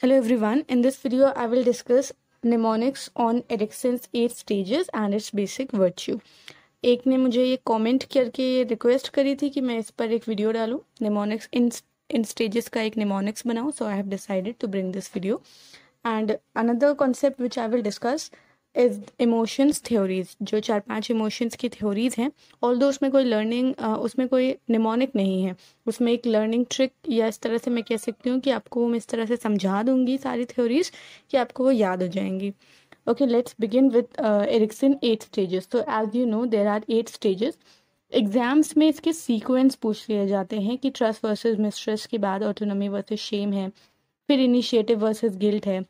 Hello everyone, in this video I will discuss mnemonics on Erickson's eight stages and its basic virtue. एक ने मुझे ये comment करके request करी थी कि मैं इस पर एक वीडियो डालूँ निमोनिक्स इन इन स्टेजेस का एक निमोनिक्स बनाऊँ so I have decided to bring this video and another concept which I will discuss emotions theories जो चार पांच इमोशंस की थ्योरीज हैं ऑल दो उसमें कोई लर्निंग उसमें कोई निमोनिक नहीं है उसमें एक लर्निंग ट्रिक या इस तरह से मैं कह सकती हूँ कि आपको मैं इस तरह से समझा दूंगी सारी थ्योरीज कि आपको वो याद हो जाएंगी okay let's begin with Erikson eight stages तो as you know there are eight stages exams में इसके सीक्वेंस पूछ लिए जाते हैं कि ट्रस्ट वर्सेज मिस्ट्रेस के बाद ऑटोनॉमी वर्सेज शेम है फिर इनिशिएटिव वर्सेज गिल्ट है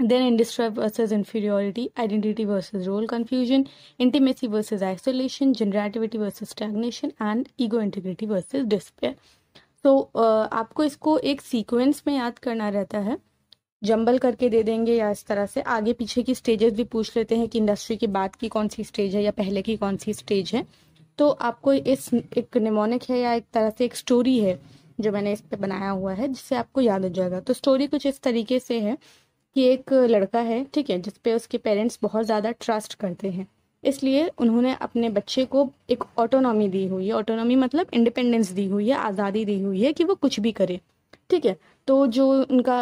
then industry versus inferiority identity versus role confusion intimacy versus isolation generativity versus stagnation and ego integrity versus despair तो so, uh, आपको इसको एक सीक्वेंस में याद करना रहता है जंबल करके दे देंगे या इस तरह से आगे पीछे की स्टेजेस भी पूछ लेते हैं कि इंडस्ट्री के बाद की कौन सी स्टेज है या पहले की कौन सी स्टेज है तो आपको इस एक निमोनिक है या एक तरह से एक स्टोरी है जो मैंने इस पे बनाया हुआ है जिससे आपको याद हो जाएगा तो स्टोरी कुछ इस तरीके से है कि एक लड़का है ठीक है जिसपे उसके पेरेंट्स बहुत ज़्यादा ट्रस्ट करते हैं इसलिए उन्होंने अपने बच्चे को एक ऑटोनॉमी दी हुई है ऑटोनॉमी मतलब इंडिपेंडेंस दी हुई है आज़ादी दी हुई है कि वो कुछ भी करे ठीक है तो जो उनका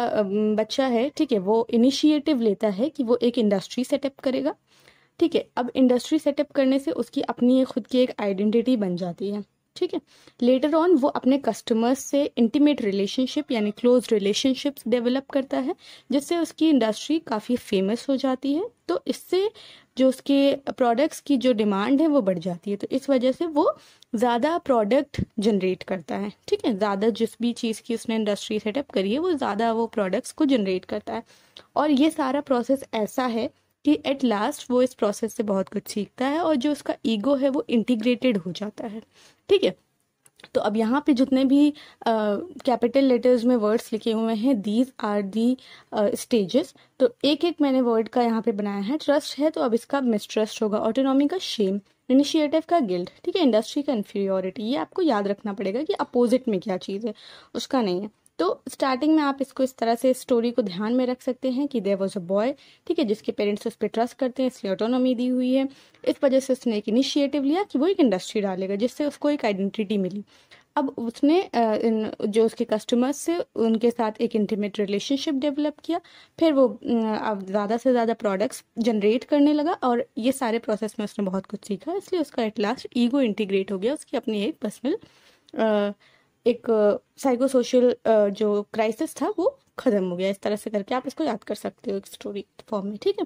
बच्चा है ठीक है वो इनिशिएटिव लेता है कि वो एक इंडस्ट्री सेटअप करेगा ठीक है अब इंडस्ट्री सेटअप करने से उसकी अपनी खुद की एक आइडेंटिटी बन जाती है ठीक है लेटर ऑन वो अपने कस्टमर्स से इंटीमेट रिलेशनशिप यानी क्लोज रिलेशनशिप्स डेवलप करता है जिससे उसकी इंडस्ट्री काफ़ी फेमस हो जाती है तो इससे जो उसके प्रोडक्ट्स की जो डिमांड है वो बढ़ जाती है तो इस वजह से वो ज़्यादा प्रोडक्ट जनरेट करता है ठीक है ज़्यादा जिस भी चीज़ की उसने इंडस्ट्री सेटअप करी है वो ज़्यादा वो प्रोडक्ट्स को जनरेट करता है और ये सारा प्रोसेस ऐसा है कि एट लास्ट वो इस प्रोसेस से बहुत कुछ सीखता है और जो उसका ईगो है वो इंटीग्रेटेड हो जाता है ठीक है तो अब यहाँ पे जितने भी कैपिटल uh, लेटर्स में वर्ड्स लिखे हुए हैं दीज आर दी स्टेजेस तो एक एक मैंने वर्ड का यहाँ पे बनाया है ट्रस्ट है तो अब इसका मिसट्रस्ट होगा ऑटोनॉमी का शेम इनिशिएटिव का गिल्ड ठीक है इंडस्ट्री का इन्फीरियोरिटी ये आपको याद रखना पड़ेगा कि अपोजिट में क्या चीज़ है उसका नहीं है तो स्टार्टिंग में आप इसको इस तरह से स्टोरी को ध्यान में रख सकते हैं कि देर वॉज अ बॉय ठीक है जिसके पेरेंट्स उस पर ट्रस्ट करते हैं इसलिए ऑटोनॉमी दी हुई है इस वजह से उसने एक इनिशिएटिव लिया कि वो एक इंडस्ट्री डालेगा जिससे उसको एक आइडेंटिटी मिली अब उसने जो उसके कस्टमर्स से उनके साथ एक इंटीमेट रिलेशनशिप डेवलप किया फिर वो अब ज़्यादा से ज़्यादा प्रोडक्ट्स जनरेट करने लगा और ये सारे प्रोसेस में उसने बहुत कुछ सीखा इसलिए उसका एट लास्ट ईगो इंटीग्रेट हो गया उसकी अपनी एक पर्सनल एक साइको सोशल जो क्राइसिस था वो ख़त्म हो गया इस तरह से करके आप इसको याद कर सकते हो एक स्टोरी फॉर्म में ठीक है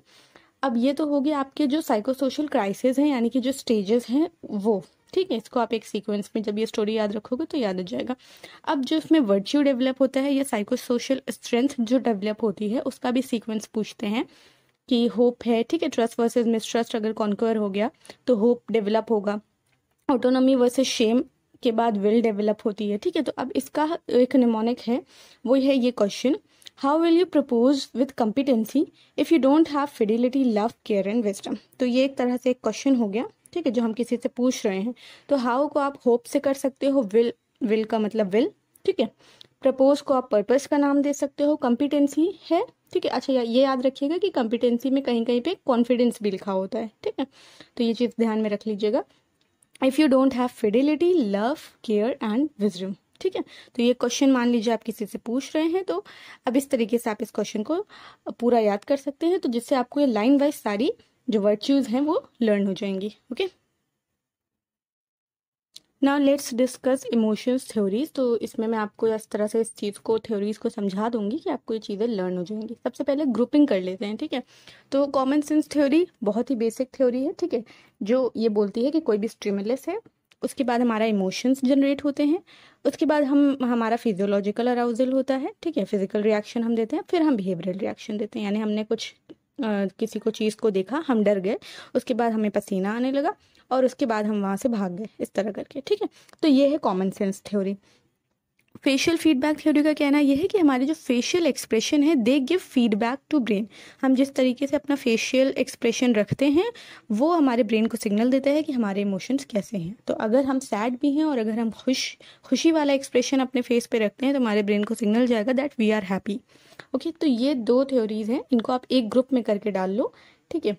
अब ये तो हो गया आपके जो साइको सोशल क्राइसिस हैं यानी कि जो स्टेजेस हैं वो ठीक है इसको आप एक सीक्वेंस में जब ये स्टोरी याद रखोगे तो याद हो जाएगा अब जो इसमें वर्च्यू डेवलप होता है या साइको सोशल स्ट्रेंथ जो डेवलप होती है उसका भी सीक्वेंस पूछते हैं कि होप है ठीक है ट्रस्ट वर्सेज मिसट्रस्ट अगर कॉन्क्वर हो गया तो होप डेवलप होगा ऑटोनॉमी वर्सेज शेम के बाद विल डेवलप होती है ठीक है तो अब इसका एक निमोनिक है वो है ये question how will you propose with competency if you don't have fidelity love care and wisdom तो ये एक तरह से एक क्वेश्चन हो गया ठीक है जो हम किसी से पूछ रहे हैं तो हाउ को आप होप से कर सकते हो विल विल का मतलब विल ठीक है प्रपोज को आप पर्पज़ का नाम दे सकते हो कम्पिटेंसी है ठीक है अच्छा ये याद रखिएगा कि कम्पिटेंसी में कहीं कहीं पे कॉन्फिडेंस भी लिखा होता है ठीक है तो ये चीज़ ध्यान में रख लीजिएगा if you don't have fidelity love care and wisdom ठीक है तो ये क्वेश्चन मान लीजिए आप किसी से पूछ रहे हैं तो अब इस तरीके से आप इस क्वेश्चन को पूरा याद कर सकते हैं तो जिससे आपको ये लाइन वाइज सारी जो वर्च्यूज़ हैं वो लर्न हो जाएंगी ओके okay? ना लेट्स डिस्कस इमोशंस थ्योरीज तो इसमें मैं आपको इस तरह से इस चीज़ को थ्योरीज को समझा दूंगी कि आपको ये चीज़ें लर्न हो जाएंगी सबसे पहले ग्रुपिंग कर लेते हैं ठीक है तो कॉमन सेंस थ्योरी बहुत ही बेसिक थ्योरी है ठीक है जो ये बोलती है कि कोई भी स्ट्रीमलेस है उसके बाद हमारा इमोशंस जनरेट होते हैं उसके बाद हम हमारा फिजियोलॉजिकल अराउजल होता है ठीक है फिजिकल रिएक्शन हम देते हैं फिर हम बिहेवियरल रिएक्शन देते हैं यानी हमने कुछ आ, किसी को चीज़ को देखा हम डर गए उसके बाद हमें पसीना आने लगा और उसके बाद हम वहाँ से भाग गए इस तरह करके ठीक है तो ये है common sense theory facial feedback theory का कहना यह है कि हमारे जो फेशियल एक्सप्रेशन है they give feedback to brain हम जिस तरीके से अपना फेशियल एक्सप्रेशन रखते हैं वो हमारे ब्रेन को सिग्नल देता है कि हमारे इमोशंस कैसे हैं तो अगर हम सैड भी हैं और अगर हम खुश खुशी वाला एक्सप्रेशन अपने फेस पे रखते हैं तो हमारे ब्रेन को सिग्नल जाएगा that we are happy okay तो ये दो थ्योरीज हैं इनको आप एक ग्रुप में करके डाल लो ठीक है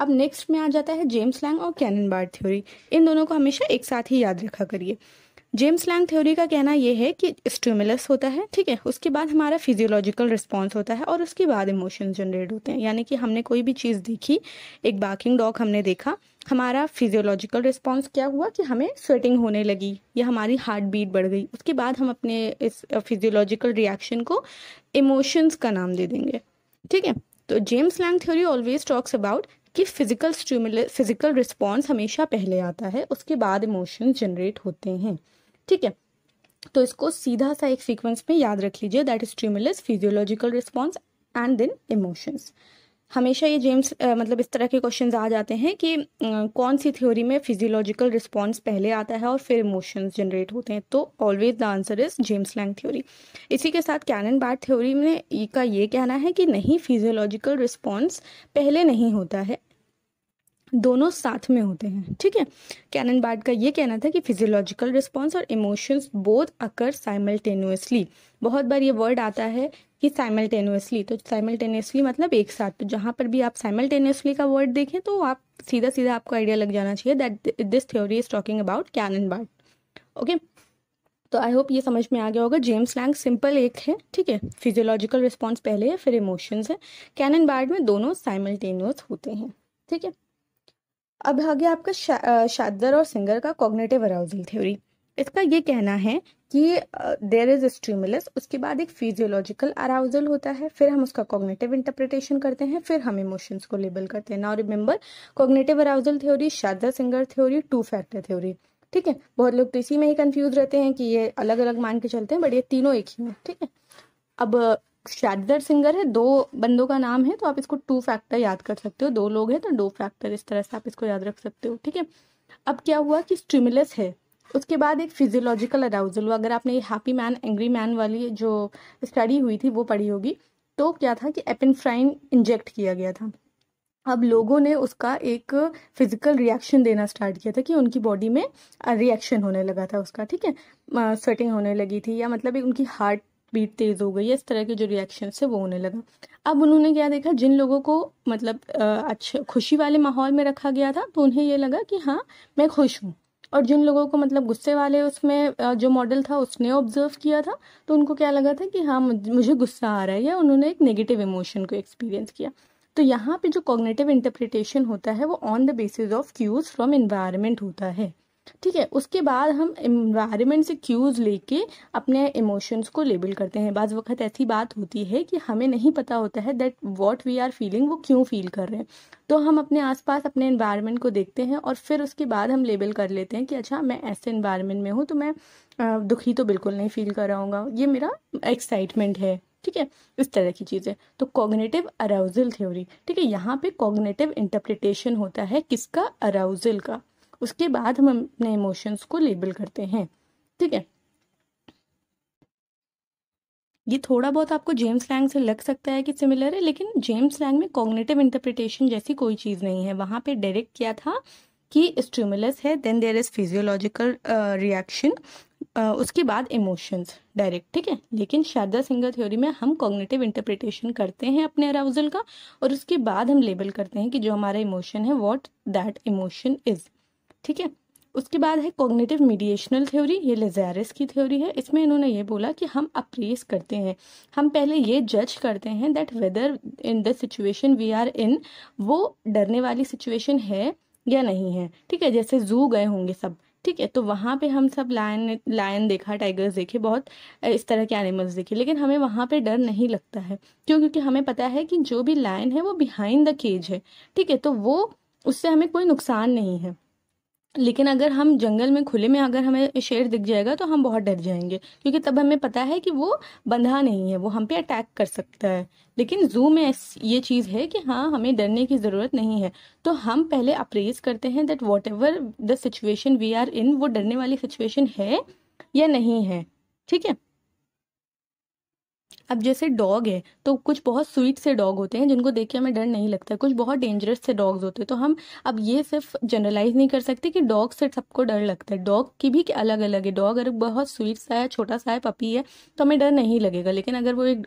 अब नेक्स्ट में आ जाता है जेम्स लैंग और कैनन बार्ड थ्योरी इन दोनों को हमेशा एक साथ ही याद रखा करिए जेम्स लैंग थ्योरी का कहना यह है कि स्टिमुलस होता है ठीक है उसके बाद हमारा फिजियोलॉजिकल रिस्पॉन्स होता है और उसके बाद इमोशन जनरेट होते हैं यानी कि हमने कोई भी चीज़ देखी एक बाकिंग डॉग हमने देखा हमारा फिजियोलॉजिकल रिस्पॉन्स क्या हुआ कि हमें स्वेटिंग होने लगी या हमारी हार्ट बीट बढ़ गई उसके बाद हम अपने इस फिजियोलॉजिकल रिएक्शन को इमोशंस का नाम दे देंगे ठीक है तो James Lange theory always talks about कि फिजिकल स्टिमुल फिजिकल रिस्पॉन्स हमेशा पहले आता है उसके बाद इमोशंस जनरेट होते हैं ठीक है तो इसको सीधा सा एक सीक्वेंस में याद रख लीजिए that is stimulus physiological response and then emotions हमेशा ये जेम्स मतलब इस तरह के क्वेश्चन आ जाते हैं कि आ, कौन सी थ्योरी में फिजियोलॉजिकल रिस्पॉन्स पहले आता है और फिर इमोशंस जनरेट होते हैं तो always the answer is James Lange theory इसी के साथ कैनन बार थ्योरी में का ये कहना है कि नहीं फिजियोलॉजिकल रिस्पॉन्स पहले नहीं होता है दोनों साथ में होते हैं ठीक है कैनन बार्ड का ये कहना था कि फिजियोलॉजिकल रिस्पॉन्स और इमोशंस बोथ अकर साइमल्टेनुअसली बहुत बार ये वर्ड आता है कि साइमल्टेनुअसली तो साइमल्टेनियसली मतलब एक साथ तो जहाँ पर भी आप साइमल्टेनियसली का वर्ड देखें तो आप सीधा सीधा आपको आइडिया लग जाना चाहिए that this theory is talking about Cannon Bard okay तो आई होप ये समझ में आ गया होगा जेम्स लैंग सिंपल एक है ठीक है फिजियोलॉजिकल रिस्पॉन्स पहले है फिर इमोशंस है कैनन बार्ड में दोनों साइमल्टेनियस होते हैं ठीक है अब आ गया आपका शा, शादर और सिंगर का कॉग्नेटिव अराउजल थ्योरी इसका ये कहना है कि देर इज स्ट्रीमुलस उसके बाद एक फिजियोलॉजिकल अराउजल होता है फिर हम उसका कॉग्नेटिव इंटरप्रिटेशन करते हैं फिर हम इमोशंस को लेबल करते हैं now remember cognitive arousal theory Schachter Singer theory two factor theory ठीक है बहुत लोग तो इसी में ही कंफ्यूज रहते हैं कि ये अलग अलग मान के चलते हैं बट ये तीनों एक ही हैं ठीक है अब शैडर सिंगर है दो बंदों का नाम है तो आप इसको टू फैक्टर याद कर सकते हो दो लोग हैं तो दो फैक्टर इस तरह से आप इसको याद रख सकते हो ठीक है अब क्या हुआ कि स्टिमुलस है उसके बाद एक फिजियोलॉजिकल अराउजल हुआ अगर आपने ये हैप्पी मैन एंग्री मैन वाली जो स्टडी हुई थी वो पढ़ी होगी तो क्या था कि एपिनफ्राइन इंजेक्ट किया गया था अब लोगों ने उसका एक फिजिकल रिएक्शन देना स्टार्ट किया था कि उनकी बॉडी में रिएक्शन होने लगा था उसका ठीक है स्वेटिंग होने लगी थी या मतलब एक उनकी हार्ट बीट तेज़ हो गई है इस तरह के जो रिएक्शन है वो होने लगा अब उन्होंने क्या देखा जिन लोगों को मतलब अच्छे खुशी वाले माहौल में रखा गया था तो उन्हें ये लगा कि हाँ मैं खुश हूँ और जिन लोगों को मतलब गुस्से वाले उसमें जो मॉडल था उसने ऑब्जर्व किया था तो उनको क्या लगा था कि हाँ मुझे गुस्सा आ रहा है या उन्होंने एक नेगेटिव इमोशन को एक्सपीरियंस किया तो यहाँ पे जो कॉग्नेटिव इंटरप्रिटेशन होता है वो on the basis of cues from environment होता है ठीक है उसके बाद हम इन्वायरमेंट से क्यूज़ लेके अपने इमोशंस को लेबल करते हैं बाज़ वक्त ऐसी बात होती है कि हमें नहीं पता होता है that what we are feeling वो क्यों फील कर रहे हैं तो हम अपने आसपास अपने इन्वायरमेंट को देखते हैं और फिर उसके बाद हम लेबल कर लेते हैं कि अच्छा मैं ऐसे इन्वायरमेंट में हूँ तो मैं दुखी तो बिल्कुल नहीं फील कर रहा हूँगा ये मेरा एक्साइटमेंट है ठीक है इस तरह की चीज़ें तो कॉग्नेटिव अराउजल थ्योरी ठीक है यहाँ पे कॉग्नेटिव इंटरप्रिटेशन होता है किसका अराउजल का उसके बाद हम अपने इमोशंस को लेबल करते हैं ठीक है ये थोड़ा बहुत आपको जेम्स लैंग से लग सकता है कि सिमिलर है लेकिन जेम्स लैंग में कॉग्नेटिव इंटरप्रिटेशन जैसी कोई चीज़ नहीं है वहाँ पे डायरेक्ट किया था कि स्ट्यूमुलस है then there is physiological reaction उसके बाद इमोशंस डायरेक्ट ठीक है लेकिन शारदा सिंगर थ्योरी में हम कॉग्नेटिव इंटरप्रिटेशन करते हैं अपने अराउजल का और उसके बाद हम लेबल करते हैं कि जो हमारा इमोशन है वॉट दैट इमोशन इज़ ठीक है उसके बाद है कॉग्नेटिव मीडिएशनल थ्योरी ये लेजारिस की थ्योरी है इसमें इन्होंने ये बोला कि हम अप्रेस करते हैं हम पहले ये जज करते हैं that whether in the situation we are in वो डरने वाली सिचुएशन है या नहीं है ठीक है जैसे जू गए होंगे सब ठीक है तो वहाँ पे हम सब लायन लायन देखा टाइगर्स देखे बहुत इस तरह के एनिमल्स देखे लेकिन हमें वहाँ पे डर नहीं लगता है क्यों क्योंकि हमें पता है कि जो भी लायन है वो बिहाइंड द केज है ठीक है तो वो उससे हमें कोई नुकसान नहीं है लेकिन अगर हम जंगल में खुले में अगर हमें शेर दिख जाएगा तो हम बहुत डर जाएंगे क्योंकि तब हमें पता है कि वो बंधा नहीं है वो हम पे अटैक कर सकता है लेकिन जू में ये चीज़ है कि हाँ हमें डरने की ज़रूरत नहीं है तो हम पहले अप्रेज करते हैं that whatever the situation we are in वो डरने वाली सिचुएशन है या नहीं है ठीक है अब जैसे डॉग है तो कुछ बहुत स्वीट से डॉग होते हैं जिनको देख के हमें डर नहीं लगता कुछ बहुत डेंजरस से डॉग्स होते हैं तो हम अब ये सिर्फ जनरलाइज नहीं कर सकते कि डॉग से सबको डर लगता है डॉग की भी अलग अलग है डॉग अगर बहुत स्वीट सा है छोटा सा है पपी है तो हमें डर नहीं लगेगा लेकिन अगर वो एक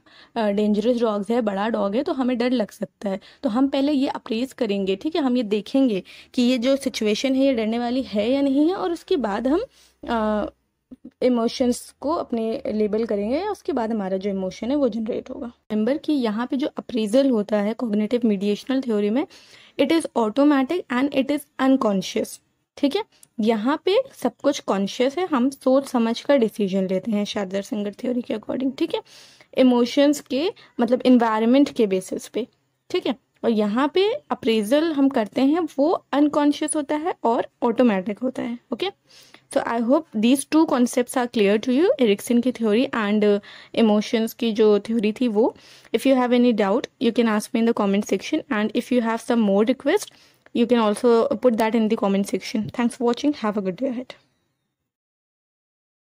डेंजरस डॉग्स है बड़ा डॉग है तो हमें डर लग सकता है तो हम पहले ये अप्रेज करेंगे ठीक है हम ये देखेंगे कि ये जो सिचुएशन है ये डरने वाली है या नहीं है और उसके बाद हम आ, इमोशंस को अपने लेबल करेंगे या उसके बाद हमारा जो इमोशन है वो जनरेट होगा रिमेंबर कि यहाँ पे जो अप्रेजल होता है कॉग्नेटिव मीडिएशनल थ्योरी में it is automatic and it is unconscious ठीक है यहाँ पे सब कुछ कॉन्शियस है हम सोच समझ कर डिसीजन लेते हैं शारदर सिंगर थ्योरी के अकॉर्डिंग ठीक है इमोशंस के मतलब इन्वायरमेंट के बेसिस पे ठीक है और यहाँ पे अप्रेजल हम करते हैं वो अनकॉन्शियस होता है और ऑटोमेटिक होता है okay okay? so i hope these two concepts are clear to you erickson theory and uh, emotions ki jo theory thi wo if you have any doubt you can ask me in the comment section and if you have some more request you can also put that in the comment section thanks for watching have a good day ahead